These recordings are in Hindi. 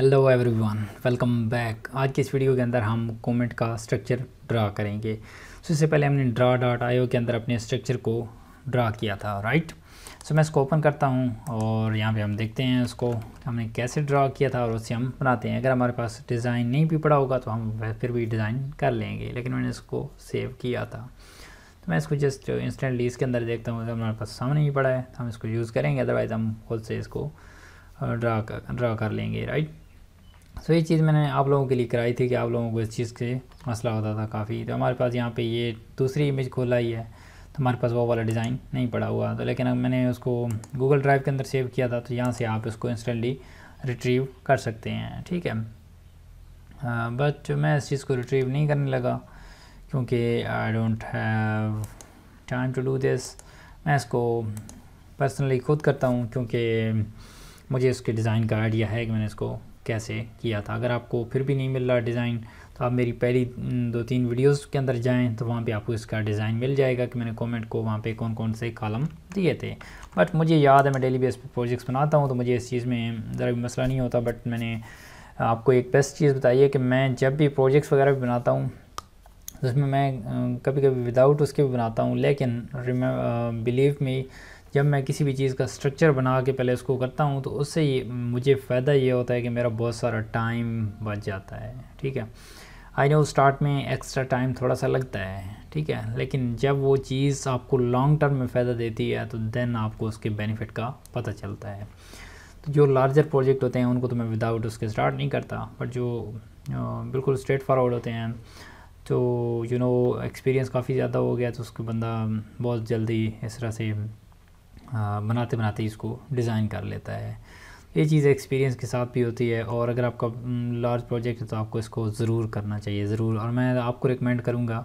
हेलो एवरीवन वेलकम बैक आज के इस वीडियो के अंदर हम कमेंट का स्ट्रक्चर ड्रा करेंगे सबसे इससे पहले हमने ड्रा डॉट आई के अंदर अपने स्ट्रक्चर को ड्रा किया था राइट सो so, मैं इसको ओपन करता हूँ और यहाँ पे हम देखते हैं उसको हमने कैसे ड्रा किया था और उससे हम बनाते हैं अगर हमारे पास डिज़ाइन नहीं भी पड़ा होगा तो हम फिर भी डिज़ाइन कर लेंगे लेकिन मैंने इसको सेव किया था तो मैं इसको जस्ट इंस्टेंटली इसके अंदर देखता हूँ अगर हमारे पास सामने ही पड़ा है तो हम इसको यूज़ करेंगे अदरवाइज़ हम खुद से इसको ड्रा कर ड्रा कर लेंगे राइट सो ये चीज़ मैंने आप लोगों के लिए कराई थी कि आप लोगों को इस चीज़ के मसला होता था काफ़ी तो हमारे पास यहाँ पे ये दूसरी इमेज खोला ही है तो हमारे पास वो वाला डिज़ाइन नहीं पड़ा हुआ तो लेकिन अब मैंने उसको गूगल ड्राइव के अंदर सेव किया था तो यहाँ से आप इसको इंस्टेंटली रिट्रीव कर सकते हैं ठीक है बट मैं इस चीज़ को रिट्रीव नहीं करने लगा क्योंकि I don't have time to do this मैं इसको पर्सनली खुद करता हूँ क्योंकि मुझे इसके डिज़ाइन का आइडिया है कि मैंने इसको कैसे किया था अगर आपको फिर भी नहीं मिल रहा डिज़ाइन तो आप मेरी पहली दो तीन वीडियोस के अंदर जाएं तो वहाँ पे आपको इसका डिज़ाइन मिल जाएगा कि मैंने कमेंट को वहाँ पे कौन कौन से कॉलम दिए थे बट मुझे याद है मैं डेली बेस पे प्रोजेक्ट्स बनाता हूँ तो मुझे इस चीज़ में ज़रा भी मसला नहीं होता बट मैंने आपको एक बेस्ट चीज़ बताई है कि मैं जब भी प्रोजेक्ट्स वगैरह भी बनाता हूँ जिसमें उसमें मैं कभी कभी विदाउट उसके भी बनाता हूँ लेकिन बिलीव मी जब मैं किसी भी चीज़ का स्ट्रक्चर बना के पहले उसको करता हूँ तो उससे ये मुझे फ़ायदा ये होता है कि मेरा बहुत सारा टाइम बच जाता है ठीक है आई नो स्टार्ट में एक्स्ट्रा टाइम थोड़ा सा लगता है ठीक है लेकिन जब वो चीज़ आपको लॉन्ग टर्म में फ़ायदा देती है तो देन आपको उसके बेनिफिट का पता चलता है तो जो लार्जर प्रोजेक्ट होते हैं उनको तो मैं विदाउट उसके स्टार्ट नहीं करता बट जो बिल्कुल स्ट्रेट फॉरवर्ड होते हैं तो यू नो एक्सपीरियंस काफ़ी ज़्यादा हो गया तो उसको बंदा बहुत जल्दी इस तरह से बनाते बनाते इसको डिज़ाइन कर लेता है ये चीज़ एक्सपीरियंस के साथ भी होती है और अगर आपका लार्ज प्रोजेक्ट है तो आपको इसको ज़रूर करना चाहिए ज़रूर और मैं आपको रिकमेंड करूँगा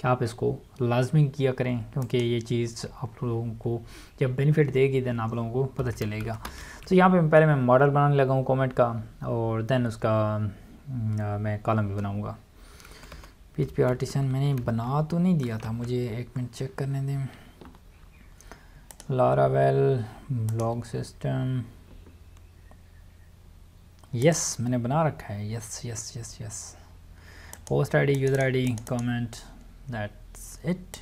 कि आप इसको लाजमी किया करें क्योंकि ये चीज़ आप लोगों को जब बेनिफिट देगी देन आप लोगों को पता चलेगा तो यहाँ पे पहले मैं मॉडल बनाने लगा हूँ कॉमेंट का और देन उसका मैं कॉलम भी बनाऊँगा पीच पी आर्टिशन मैंने बना तो नहीं दिया था मुझे एक मिनट चेक करने दें लारावेल ब्लॉग सिस्टम यस मैंने बना रखा है yes yes yes yes post ID user ID comment that's it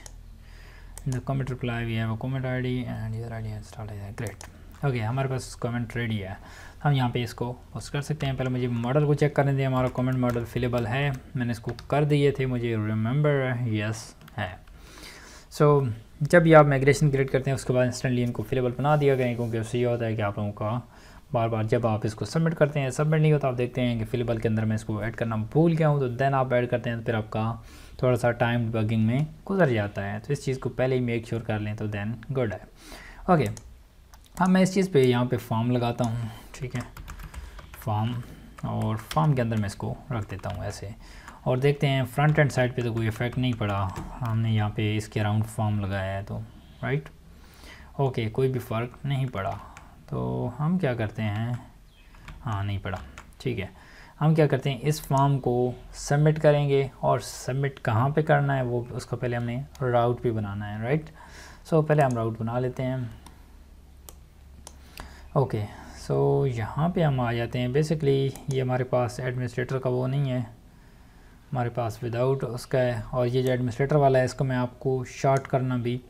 in the reply reply है have a comment id and user id install है ग्रेट ओके हमारे पास कमेंट रेडी है हम यहाँ पे इसको पोस्ट कर सकते हैं पहले मुझे मॉडल को चेक करने दें हमारा कमेंट मॉडल फिलेबल है मैंने इसको कर दिए थे मुझे रिमेंबर यस है सो so, जब भी आप माइग्रेशन क्रिएट करते हैं उसके बाद इंस्टेंटली इनको फिलेबल बना दिया गया क्योंकि उससे ये होता है कि आप लोगों का बार बार जब आप इसको सबमिट करते हैं सबमिट नहीं होता आप देखते हैं कि फिलेबल के अंदर मैं इसको ऐड करना भूल गया हूँ तो देन आप ऐड करते हैं तो फिर आपका थोड़ा सा टाइम बगिंग में गुजर जाता है तो इस चीज़ को पहले ही मेक श्योर कर लें तो देन गुड है ओके अब मैं इस चीज़ पर यहाँ पर फॉर्म लगाता हूँ ठीक है फॉर्म और फॉर्म के अंदर मैं इसको रख देता हूँ ऐसे और देखते हैं फ्रंट एंड साइड पे तो कोई इफेक्ट नहीं पड़ा हमने यहाँ पे इसके राउंड फॉर्म लगाया है तो राइट ओके कोई भी फ़र्क नहीं पड़ा तो हम क्या करते हैं हाँ नहीं पड़ा ठीक है हम क्या करते हैं इस फॉर्म को सबमिट करेंगे और सबमिट कहाँ पे करना है वो उसका पहले हमने राउट भी बनाना है राइट सो so, पहले हम राउट बना लेते हैं ओके सो so, यहाँ पे हम आ जाते हैं बेसिकली ये हमारे पास एडमिनिस्ट्रेटर का वो नहीं है हमारे पास विदाउट उसका है और ये जो एडमिनिस्ट्रेटर वाला है इसको मैं आपको शॉर्ट करना भी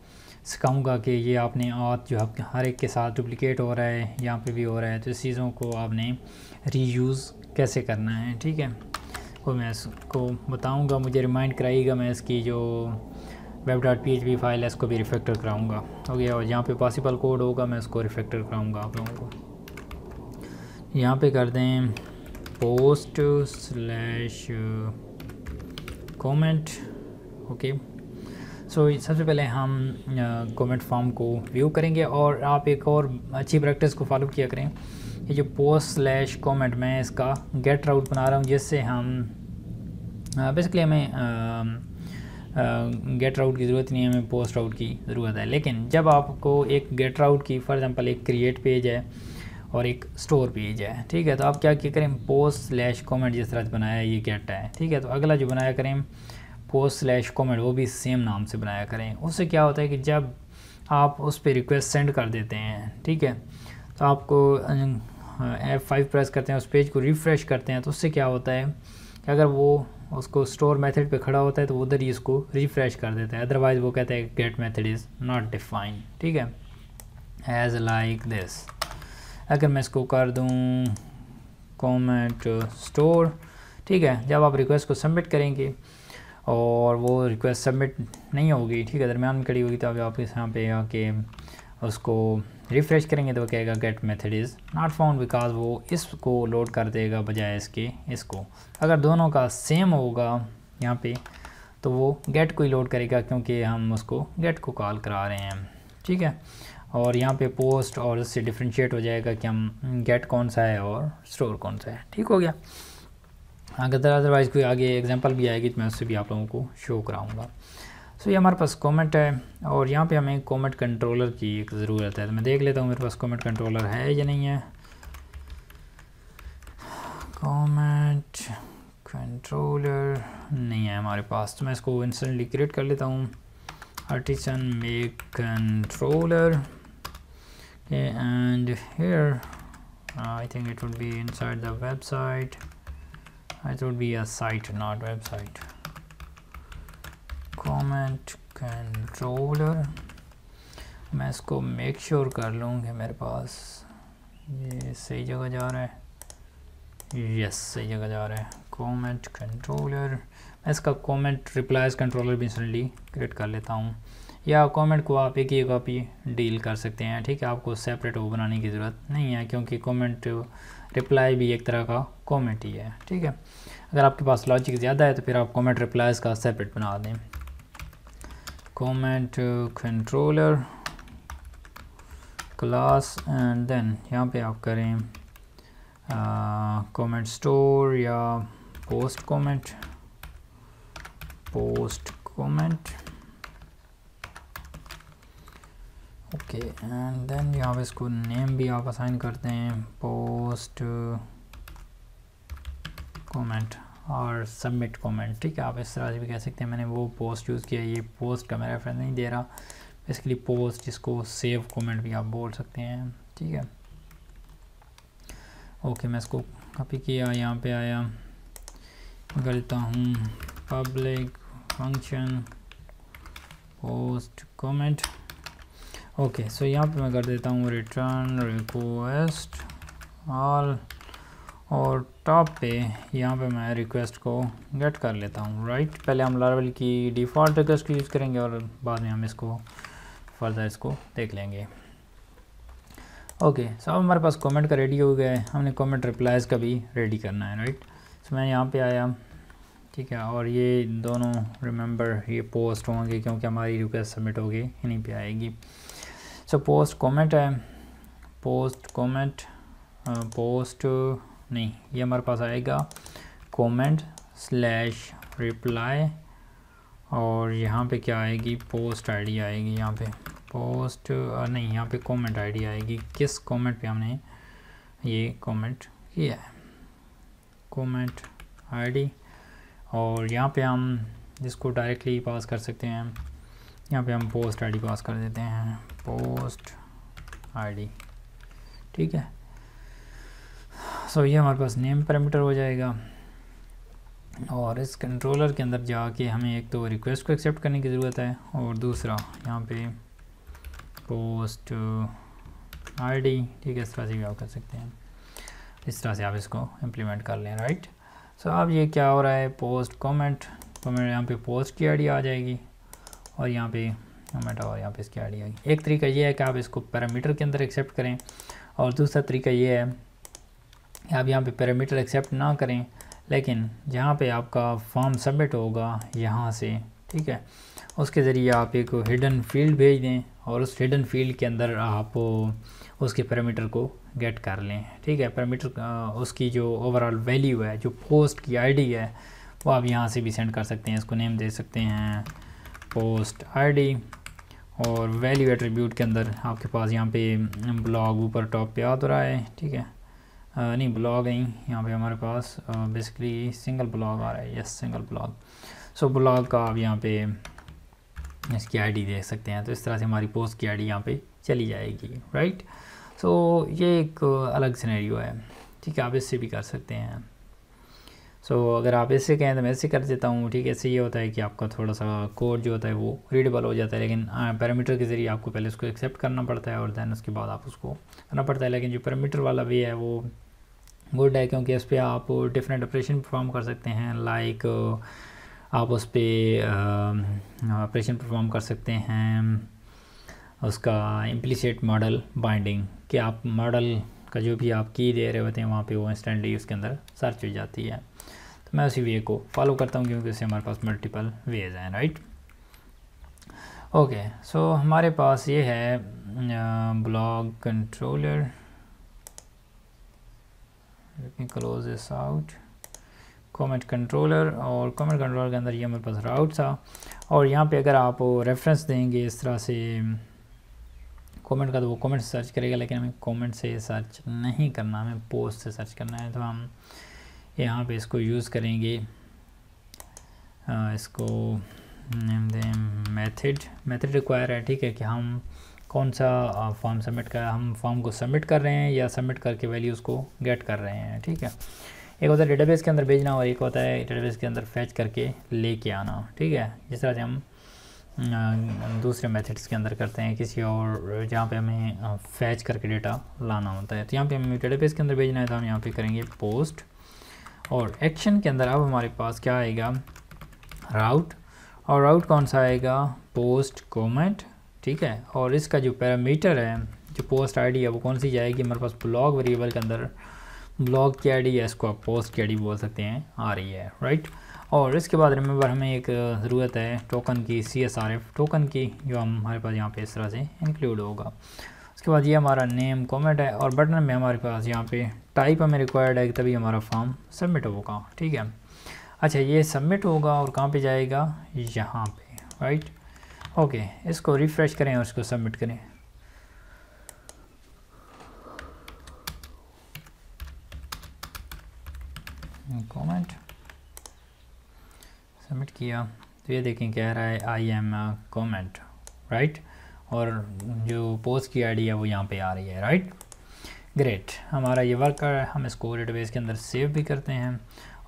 सिखाऊंगा कि ये आपने ऑथ जो आपके हर एक के साथ डुप्लिकेट हो रहा है यहाँ पे भी हो रहा है तो इस चीज़ों को आपने रीयूज़ कैसे करना है ठीक है वो मैं इसको बताऊँगा मुझे रिमाइंड कराइएगा मैं इसकी जो web dot P H B file है इसको भी रिफेक्टर कराऊँगा ओके और यहाँ पर पॉसिबल कोड होगा मैं उसको रिफेक्टर कराऊँगा आप लोगों को यहाँ पर कर दें post slash comment okay so सबसे पहले हम uh, फॉर्म को व्यू करेंगे और आप एक और अच्छी प्रैक्टिस को फॉलो किया करें ये जो पोस्ट स्लैश कमेंट मैं इसका गेट राउट बना रहा हूँ जिससे हम बेसिकली हमें गेट राउट की ज़रूरत नहीं है हमें पोस्ट राउट की ज़रूरत है लेकिन जब आपको एक गेट राउट की फॉर एग्ज़ाम्पल एक क्रिएट पेज है और एक स्टोर पेज है ठीक है तो आप क्या क्या करें पोस्ट स्लैश कॉमेंट जिस तरह से बनाया ये गेट है ठीक है तो अगला जो बनाया करें पोस्ट स्लैश कॉमेंट वो भी सेम नाम से बनाया करें उससे क्या होता है कि जब आप उस पर रिक्वेस्ट सेंड कर देते हैं ठीक है तो आपको एफ फाइव प्रेस करते हैं उस पेज को रिफ़्रेश करते हैं तो उससे क्या होता है कि अगर वो उसको स्टोर मेथड पे खड़ा होता है तो उधर ही इसको रिफ़्रेश कर देता है अदरवाइज़ वो कहता है get method is not defined ठीक है एज लाइक दिस अगर मैं इसको कर दूँ कॉमेंट स्टोर ठीक है जब आप रिक्वेस्ट को सबमिट करेंगे और वो रिक्वेस्ट सबमिट नहीं होगी ठीक है दरमियान कड़ी होगी तो अभी आप इस यहाँ पे आके उसको रिफ़्रेश करेंगे तो कहेगा get method is not found because वो इसको लोड कर देगा बजाय इसके इसको अगर दोनों का सेम होगा यहाँ पे तो वो गेट को ही लोड करेगा क्योंकि हम उसको गेट को कॉल करा रहे हैं ठीक है और यहाँ पे पोस्ट और इससे डिफ्रेंशिएट हो जाएगा कि हम गेट कौन सा है और स्टोर कौन सा है ठीक हो गया अगर अदरवाइज़ कोई आगे एग्जांपल भी आएगी तो मैं उससे भी आप लोगों को शो कराऊंगा सो so, ये हमारे पास कॉमेंट है और यहाँ पे हमें कॉमेंट कंट्रोलर की एक ज़रूरत है तो मैं देख लेता हूँ मेरे पास कोमेट कंट्रोलर है या नहीं है कॉमेंट कंट्रोलर नहीं है हमारे पास तो मैं इसको इंस्टेंटली क्रिएट कर लेता हूँ artisan make controller and here uh, I think it would be inside the website it would be a site not website comment controller मैं इसको मेक श्योर sure कर लूँ कि मेरे पास ये सही जगह जा रहा है यस सही जगह जा रहा है कमेंट कंट्रोलर मैं इसका कमेंट रिप्लाइज कंट्रोलर भी इंस्टेंटली क्रिएट कर लेता हूँ या कमेंट को आप एक ही कॉपी डील कर सकते हैं ठीक है आपको सेपरेट वो बनाने की ज़रूरत नहीं है क्योंकि कमेंट रिप्लाई भी एक तरह का कमेंट ही है ठीक है अगर आपके पास लॉजिक ज़्यादा है तो फिर आप कमेंट रिप्लाईज का सेपरेट बना दें comment controller class and then यहाँ पे आप करें कमेंट स्टोर या post comment post comment okay and then भी आप इसको नेम भी आप असाइन करते हैं पोस्ट कमेंट और सबमिट कमेंट ठीक है आप इस तरह से भी कह सकते हैं मैंने वो पोस्ट यूज़ किया ये पोस्ट का मैं रेफरेंस नहीं दे रहा बेसिकली पोस्ट इसको सेव कमेंट भी आप बोल सकते हैं ठीक है ओके मैं इसको कॉपी किया यहाँ पे आया गलता हूँ public function post comment okay so यहाँ पे मैं कर देता हूँ रिटर्न रिक्वेस्ट ऑल और टॉप पे यहाँ पे मैं रिक्वेस्ट को गेट कर लेता हूँ राइट right? पहले हम लारवल की डिफ़ॉल्ट रिक्वेस्ट को यूज़ करेंगे और बाद में हम इसको फर्दर इसको देख लेंगे ओके okay, सब so हमारे पास कमेंट का रेडी हो गया है हमने कमेंट रिप्लाइज का भी रेडी करना है राइट सो so, मैं यहाँ पे आया ठीक है और ये दोनों रिमेंबर ये पोस्ट होंगे क्योंकि हमारी रिक्वेस्ट सबमिट होगी इन्हीं पर आएगी सो पोस्ट कमेंट है पोस्ट कमेंट पोस्ट नहीं ये हमारे पास आएगा कमेंट स्लैश रिप्लाई और यहाँ पे क्या आएगी पोस्ट आईडी आएगी यहाँ पे पोस्ट uh, नहीं यहाँ पे कमेंट आईडी आएगी किस कमेंट पे हमने ये कमेंट किया है कमेंट आईडी और यहाँ पे हम इसको डायरेक्टली पास कर सकते हैं यहाँ पे हम पोस्ट आईडी पास कर देते हैं पोस्ट आईडी ठीक है सो ये हमारे पास नेम पैरामीटर हो जाएगा और इस कंट्रोलर के अंदर जाके हमें एक तो रिक्वेस्ट को एक्सेप्ट करने की ज़रूरत है और दूसरा यहाँ पे पोस्ट आईडी ठीक है इस तरह से भी आप कर सकते हैं इस तरह से आप इसको इम्प्लीमेंट कर लें राइट सो अब ये क्या हो रहा है पोस्ट तो मेरे यहाँ पे पोस्ट की आईडी आ जाएगी और यहाँ पे मेटा oh और यहाँ पे इसकी आईडी आई एक तरीका ये है कि आप इसको पैरामीटर के अंदर एक्सेप्ट करें और दूसरा तरीका ये है कि आप यहाँ पे पैरामीटर एक्सेप्ट ना करें लेकिन जहाँ पे आपका फॉर्म सबमिट होगा यहाँ से ठीक है उसके ज़रिए आप एक हिडन फील्ड भेज दें और उस हिडन फील्ड के अंदर आप उसके पैरामीटर को गेट कर लें ठीक है पैरामीटर उसकी जो ओवरऑल वैल्यू है जो पोस्ट की आईडी है वो आप यहाँ से भी सेंड कर सकते हैं इसको नेम दे सकते हैं पोस्ट आईडी और वैल्यू एट्रीब्यूट के अंदर आपके पास यहाँ पे ब्लॉग ऊपर टॉप पे आ तो रहा है ठीक है आ, नहीं ब्लॉग नहीं यहाँ पे हमारे पास बेसिकली सिंगल ब्लॉग आ रहा है yes single blog so blog का आप यहाँ पे इसकी आईडी देख सकते हैं तो इस तरह से हमारी पोस्ट की आईडी यहाँ पर चली जाएगी राइट सो ये एक अलग सिनेरियो है ठीक है आप इससे भी कर सकते हैं सो so, अगर आप ऐसे कहें तो मैं ऐसे कर देता हूँ ठीक है ऐसे ये होता है कि आपका थोड़ा सा कोड जो होता है वो रीडेबल हो जाता है लेकिन पैरामीटर के ज़रिए आपको पहले उसको एक्सेप्ट करना पड़ता है और दैन उसके बाद आप उसको करना पड़ता है लेकिन जो पैरामीटर वाला भी है वो गुड है क्योंकि इस पर आप डिफरेंट ऑपरेशन परफॉर्म कर सकते हैं लाइक आप उस पर ऑपरेशन परफॉर्म कर सकते हैं उसका इम्प्लीसीट मॉडल बाइंडिंग कि आप मॉडल का जो भी आप की दे रहे होते हैं वहाँ पे वो इंस्टेंटली उसके अंदर सर्च हो जाती है तो मैं उसी वे को फॉलो करता हूँ क्योंकि उससे हमारे पास मल्टीपल वेज हैं राइट ओके सो हमारे पास ये है blog controller close this out comment controller और कमेंट कंट्रोलर के अंदर ये हमारे पास राउट था और यहाँ पे अगर आप रेफरेंस देंगे इस तरह से कमेंट का तो वो कमेंट से सर्च करेगा लेकिन हमें कमेंट से सर्च नहीं करना हमें पोस्ट से सर्च करना है तो हम यहाँ पे इसको यूज़ करेंगे आ, इसको नेम दें मेथड मेथड रिक्वायर है ठीक है कि हम कौन सा फॉर्म सबमिट कर हम फॉर्म को सबमिट कर रहे हैं या सबमिट करके वैल्यूज़ को गेट कर रहे हैं ठीक है एक होता है डेटाबेस के अंदर भेजना और एक होता है डेटाबेस के अंदर फैच करके लेके आना ठीक है जिस तरह से हम दूसरे मेथड्स के अंदर करते हैं किसी और जहाँ पे हमें फैच करके डेटा लाना होता है तो यहाँ पे हमें डेटाबेस के अंदर भेजना है तो हम यहाँ पे करेंगे पोस्ट और एक्शन के अंदर अब हमारे पास क्या आएगा राउट और राउट कौन सा आएगा पोस्ट कमेंट ठीक है और इसका जो पैरामीटर है जो पोस्ट आईडी है वो कौन सी जाएगी हमारे पास ब्लॉग वेरिएबल के अंदर ब्लॉग की डी है इसको आप पोस्ट की डी बोल सकते हैं आ रही है राइट right? और इसके बाद रिमेंबर हमें एक ज़रूरत है टोकन की C S R F token की जो हम हमारे पास यहाँ पे इस तरह से इंक्लूड होगा उसके बाद ये हमारा नेम कॉमेंट है और बटन में हमारे पास यहाँ पे टाइप हमें रिक्वायर्ड है तभी हमारा फॉर्म सबमिट होगा ठीक है अच्छा ये सबमिट होगा और कहाँ पे जाएगा यहाँ पे राइट ओके इसको रिफ़्रेश करें और इसको सबमिट करें सबमिट किया तो ये देखें कह रहा है आई एम कॉमेंट राइट और जो पोस्ट की आईडी है वो यहाँ पे आ रही है राइट ग्रेट हमारा ये वर्क है हम इसको डेटाबेस के अंदर सेव भी करते हैं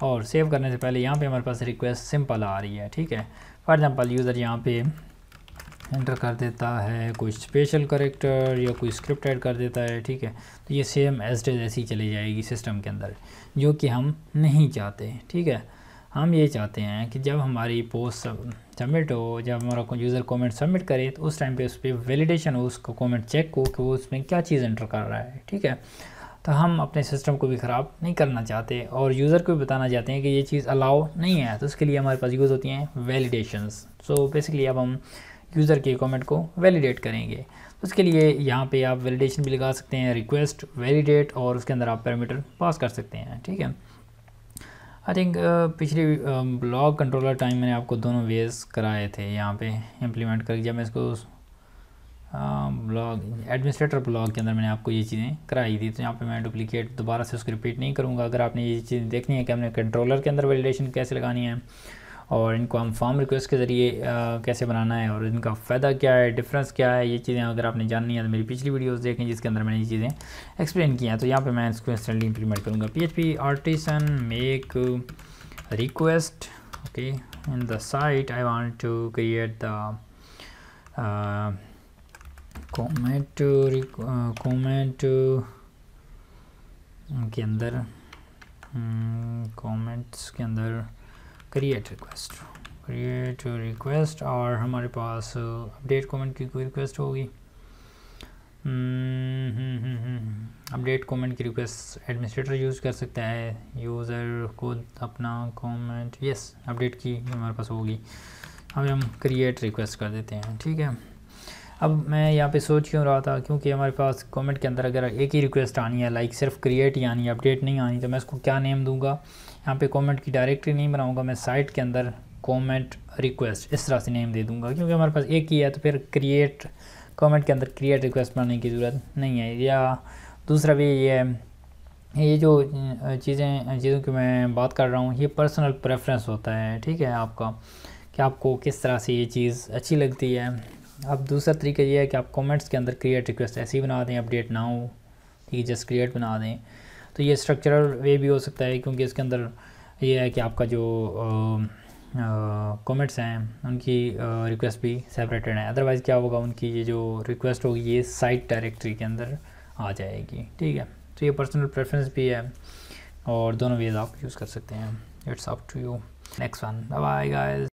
और सेव करने से पहले यहाँ पे हमारे पास रिक्वेस्ट सिंपल आ रही है ठीक है फॉर एग्जांपल यूज़र यहाँ पे एंटर कर देता है कोई स्पेशल करेक्टर या कोई स्क्रिप्ट ऐड कर देता है ठीक है तो ये सेम एज डेज ऐसी चली जाएगी सिस्टम के अंदर जो कि हम नहीं चाहते ठीक है हम ये चाहते हैं कि जब हमारी पोस्ट सबमिट हो जब हमारा यूज़र कमेंट सबमिट करे तो उस टाइम पे उस पर वैलिडेशन हो उसका कमेंट चेक हो कि वो उसमें क्या चीज़ एंटर कर रहा है ठीक है तो हम अपने सिस्टम को भी ख़राब नहीं करना चाहते और यूज़र को भी बताना चाहते हैं कि ये चीज़ अलाउ नहीं है तो उसके लिए हमारे पास यूज़ होती हैं वैलिडेशनस सो बेसिकली अब हम यूज़र के कॉमेंट को वैलीडेट करेंगे तो उसके लिए यहाँ पर आप वैलिडेशन भी लगा सकते हैं रिक्वेस्ट वैलीडेट और उसके अंदर आप पैरामीटर पास कर सकते हैं ठीक है आई थिंक uh, पिछले ब्लॉक कंट्रोलर टाइम मैंने आपको दोनों वेज कराए थे यहाँ पे इम्प्लीमेंट करके जब मैं इसको ब्लॉग एडमिनिस्ट्रेटर ब्लॉग के अंदर मैंने आपको ये चीज़ें कराई थी तो यहाँ पे मैं डुप्लीकेट दोबारा से उसको रिपीट नहीं करूँगा अगर आपने ये चीज़ें देखनी है कि हमने कंट्रोलर के अंदर वैलिडेशन कैसे लगानी है और इनको हम फॉर्म रिक्वेस्ट के ज़रिए कैसे बनाना है और इनका फ़ायदा क्या है डिफरेंस क्या है ये चीज़ें अगर आपने जाननी है तो मेरी पिछली वीडियोज़ देखें जिसके अंदर मैंने ये चीज़ें एक्सप्लेन किया तो यहाँ पर मैं इसको इंस्टेंटली इंप्लीमेंट करूँगा P H P artisan make request okay in the site I want to create the comment uh, के अंदर कमेंट्स हम्म, के अंदर क्रिएट रिक्वेस्ट क्रिएट रिक्वेस्ट और हमारे पास अपडेट कमेंट की कोई रिक्वेस्ट होगी अपडेट हम्म, कमेंट हम्म, हम्म, की रिक्वेस्ट एडमिनिस्ट्रेटर यूज़ कर सकता है यूज़र खुद अपना कमेंट यस अपडेट की हमारे पास होगी अब हम क्रिएट रिक्वेस्ट कर देते हैं ठीक है अब मैं यहाँ पे सोच क्यों रहा था क्योंकि हमारे पास कमेंट के अंदर अगर एक ही रिक्वेस्ट आनी है लाइक सिर्फ क्रिएट ही आनी अपडेट नहीं आनी तो मैं इसको क्या नेम दूंगा यहाँ पे कमेंट की डायरेक्टरी नहीं बनाऊंगा मैं साइट के अंदर कमेंट रिक्वेस्ट इस तरह से नेम दे दूँगा क्योंकि हमारे पास एक ही है तो फिर क्रिएट कॉमेंट के अंदर क्रिएट रिक्वेस्ट बनाने की ज़रूरत नहीं है या दूसरा भी ये ये जो चीज़ें चीज़ों की मैं बात कर रहा हूँ ये पर्सनल प्रेफरेंस होता है ठीक है आपका कि आपको किस तरह से ये चीज़ अच्छी लगती है अब दूसरा तरीका ये है कि आप कमेंट्स के अंदर क्रिएट रिक्वेस्ट ऐसे ही बना दें अपडेट ना हो ठीक है जस्ट क्रिएट बना दें तो ये स्ट्रक्चरल वे भी हो सकता है क्योंकि इसके अंदर ये है कि आपका जो कमेंट्स हैं उनकी रिक्वेस्ट भी सेपरेटेड है अदरवाइज़ क्या होगा उनकी ये जो रिक्वेस्ट होगी ये साइट डायरेक्टरी के अंदर आ जाएगी ठीक है तो ये पर्सनल प्रेफरेंस भी है और दोनों वेज आप यूज़ कर सकते हैं it's up to you next one bye guys